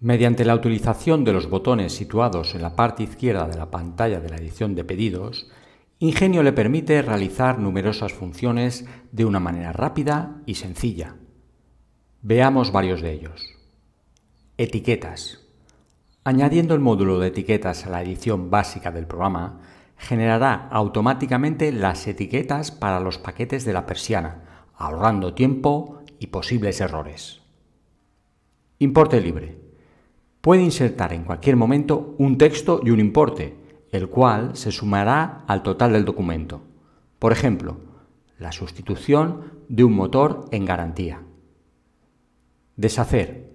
Mediante la utilización de los botones situados en la parte izquierda de la pantalla de la edición de pedidos, Ingenio le permite realizar numerosas funciones de una manera rápida y sencilla. Veamos varios de ellos. Etiquetas. Añadiendo el módulo de etiquetas a la edición básica del programa, generará automáticamente las etiquetas para los paquetes de la persiana, ahorrando tiempo y posibles errores. Importe libre. Puede insertar en cualquier momento un texto y un importe, el cual se sumará al total del documento. Por ejemplo, la sustitución de un motor en garantía. Deshacer.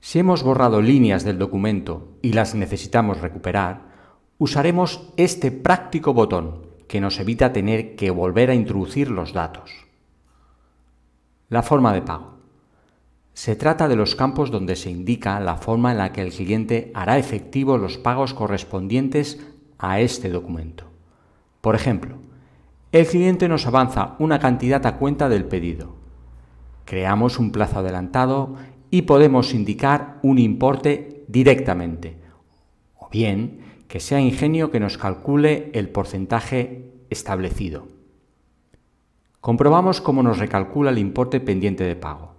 Si hemos borrado líneas del documento y las necesitamos recuperar, usaremos este práctico botón que nos evita tener que volver a introducir los datos. La forma de pago. Se trata de los campos donde se indica la forma en la que el cliente hará efectivo los pagos correspondientes a este documento. Por ejemplo, el cliente nos avanza una cantidad a cuenta del pedido. Creamos un plazo adelantado y podemos indicar un importe directamente, o bien que sea ingenio que nos calcule el porcentaje establecido. Comprobamos cómo nos recalcula el importe pendiente de pago.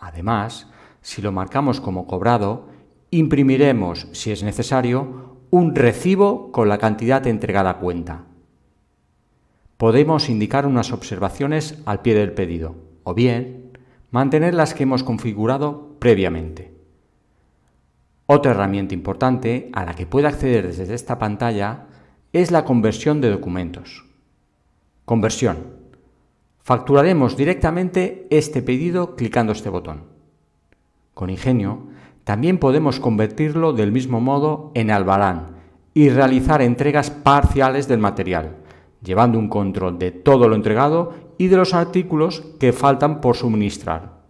Además, si lo marcamos como cobrado, imprimiremos, si es necesario, un recibo con la cantidad entregada a cuenta. Podemos indicar unas observaciones al pie del pedido o bien mantener las que hemos configurado previamente. Otra herramienta importante a la que puede acceder desde esta pantalla es la conversión de documentos. Conversión Facturaremos directamente este pedido clicando este botón. Con ingenio, también podemos convertirlo del mismo modo en albarán y realizar entregas parciales del material, llevando un control de todo lo entregado y de los artículos que faltan por suministrar.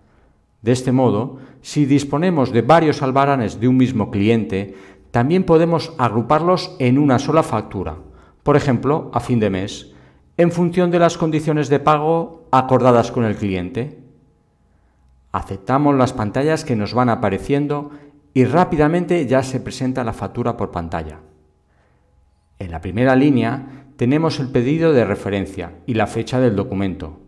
De este modo, si disponemos de varios albaranes de un mismo cliente, también podemos agruparlos en una sola factura, por ejemplo, a fin de mes, en función de las condiciones de pago acordadas con el cliente. Aceptamos las pantallas que nos van apareciendo y rápidamente ya se presenta la factura por pantalla. En la primera línea tenemos el pedido de referencia y la fecha del documento.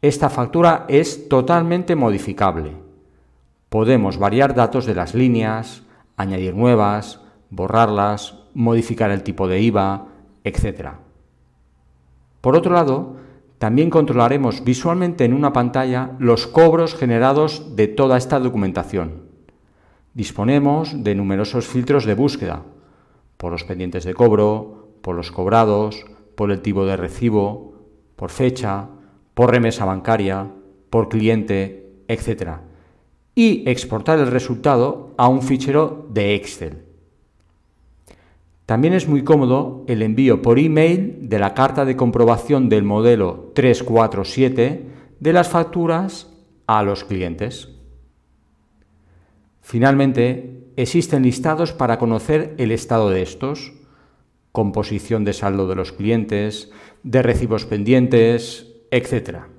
Esta factura es totalmente modificable. Podemos variar datos de las líneas, añadir nuevas, borrarlas, modificar el tipo de IVA, etc. Por otro lado, también controlaremos visualmente en una pantalla los cobros generados de toda esta documentación. Disponemos de numerosos filtros de búsqueda, por los pendientes de cobro, por los cobrados, por el tipo de recibo, por fecha, por remesa bancaria, por cliente, etc. Y exportar el resultado a un fichero de Excel. También es muy cómodo el envío por email de la carta de comprobación del modelo 347 de las facturas a los clientes. Finalmente, existen listados para conocer el estado de estos, composición de saldo de los clientes, de recibos pendientes, etc.